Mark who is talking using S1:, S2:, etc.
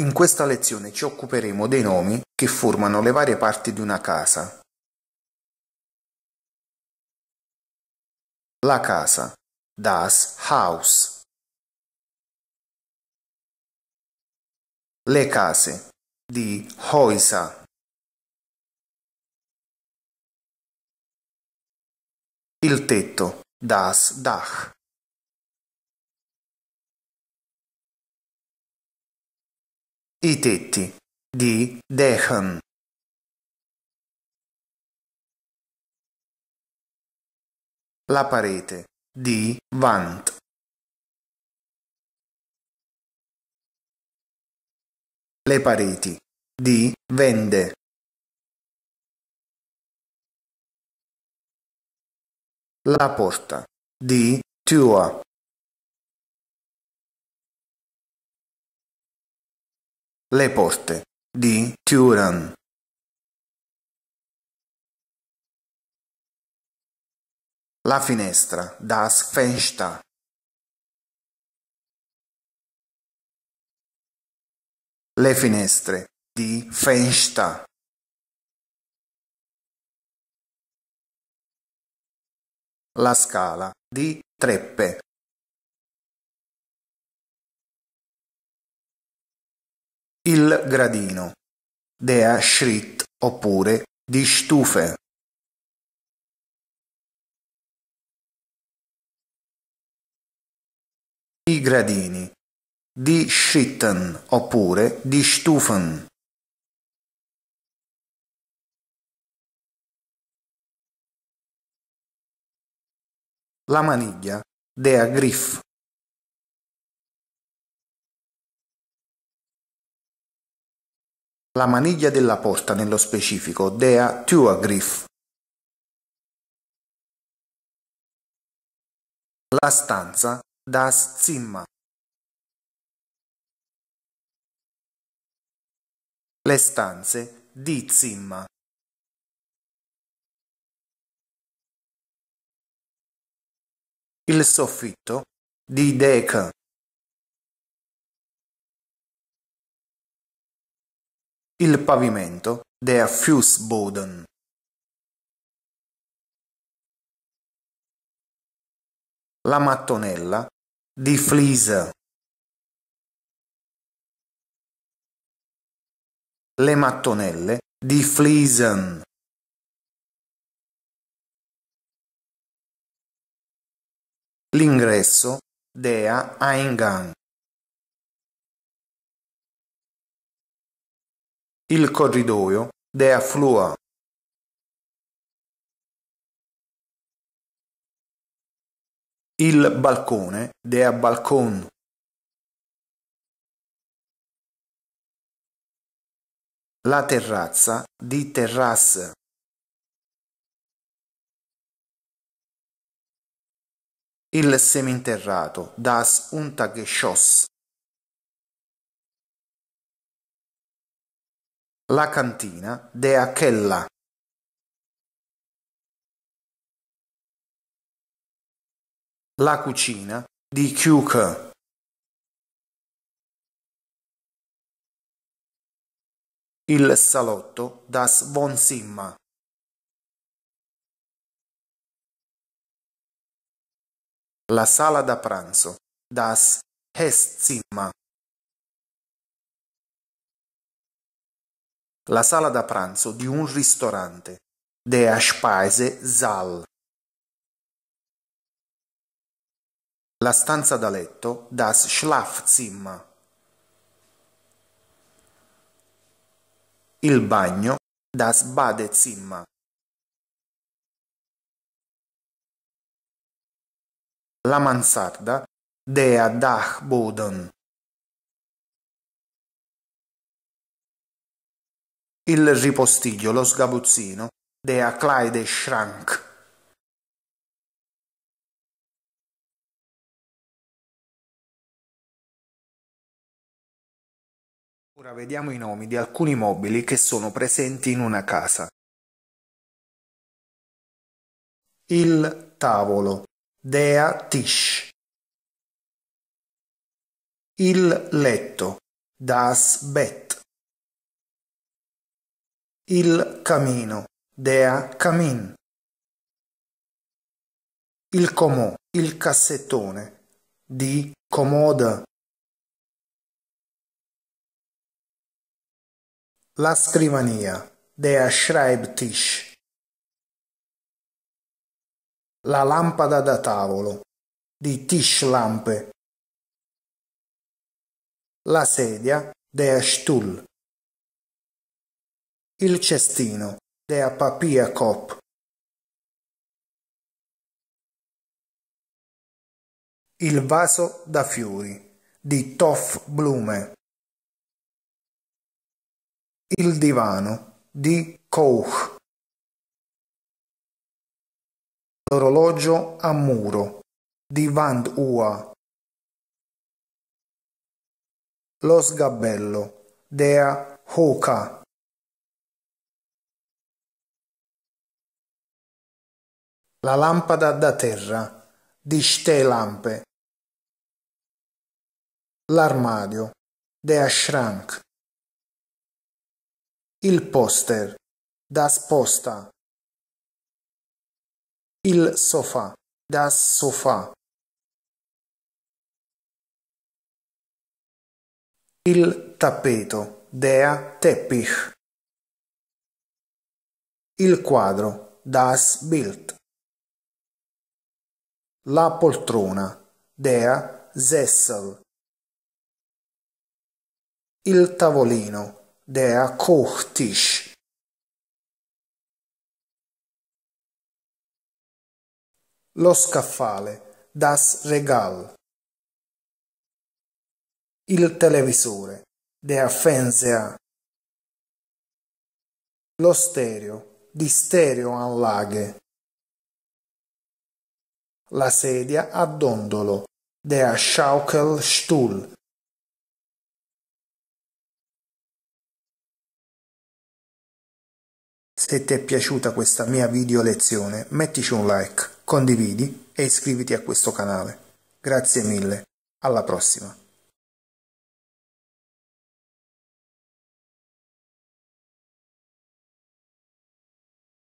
S1: In questa lezione ci occuperemo dei nomi che formano le varie parti di una casa. La casa, das Haus. Le case, di Häuser. Il tetto, das Dach. I tetti di Dejan La parete di Vant Le pareti di Vende La porta di Tua Le porte di Turan. La finestra, da Fenster Le finestre di Fenster La scala di treppe il gradino, Dea Schritt oppure di Stufe. I gradini di Schritten oppure di Stufen. La maniglia Dea Griff La maniglia della porta nello specifico Dea tour La stanza Das Zimmer. Le stanze di Zimmer. Il soffitto di Decker. Il pavimento der Fußboden. La mattonella di Fliese. Le mattonelle di Fliesen. L'ingresso dea Eingang. Il corridoio dea Affluent Il balcone dea Balcon La terrazza di Terrasse Il seminterrato das Untergeschoss La cantina de Aquella La cucina di Q-K Il salotto das Von Simma La sala da pranzo das Hestzimmer la sala da pranzo di un ristorante, der Speise Saal. La stanza da letto, das Schlafzimmer. Il bagno, das Badezimmer. La mansarda, der Dachboden. il ripostiglio, lo sgabuzzino, dea Clyde Schrank.
S2: Ora vediamo i nomi di alcuni mobili che sono presenti in una casa. Il tavolo,
S1: Dea Tish. Il letto, Das Bett. Il camino, dea camin. Il comò, il cassettone, di comoda. La scrivania, dea Schreibtisch. La lampada da tavolo, di Tischlampe. La sedia, der Stuhl. Il cestino, dea Papia Cop. Il vaso da fiori di Toff Blume. Il divano di Koch. L'orologio a muro di Van Ua. Lo sgabello dea Hoka. La lampada da terra di Ste Lampe. L'armadio dea Schrank. Il poster da sposta. Il sofà da sofà. Il tappeto dea Teppich. Il quadro das Bild. La poltrona, Dea Sessel. Il tavolino, Dea Kochtisch. Lo scaffale, Das Regal. Il televisore, Dea Fensea. Lo stereo, di Stereo Anlage la sedia a dondolo, der Schaukelstuhl. Se ti è piaciuta questa mia video lezione, mettici un like, condividi e iscriviti a questo canale. Grazie mille, alla prossima!